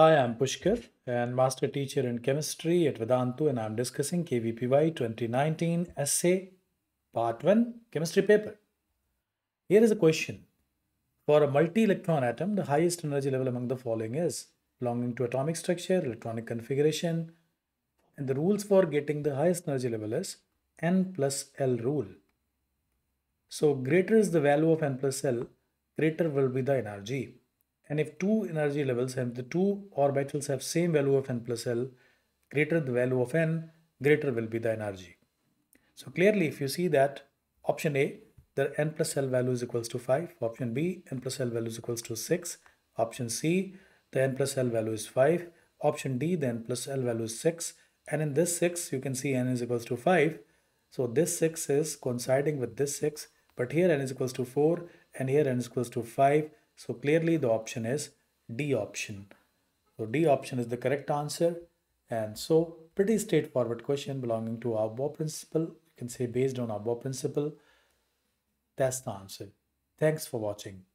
Hi, I'm Pushkar and master teacher in chemistry at Vedantu and I'm discussing KVPY 2019 essay part 1 chemistry paper. Here is a question. For a multi-electron atom, the highest energy level among the following is belonging to atomic structure, electronic configuration and the rules for getting the highest energy level is n plus L rule. So greater is the value of n plus L, greater will be the energy and if two energy levels and the two orbitals have same value of n plus L, greater the value of n, greater will be the energy. So clearly if you see that option A, the n plus L value is equals to 5, option B, n plus L value is equals to 6, option C, the n plus L value is 5, option D, the n plus L value is 6, and in this 6, you can see n is equals to 5. So this 6 is coinciding with this 6, but here n is equals to 4, and here n is equals to 5, so clearly the option is D option. So D option is the correct answer. And so pretty straightforward question belonging to Arbour principle. You can say based on Arbour principle. That's the answer. Thanks for watching.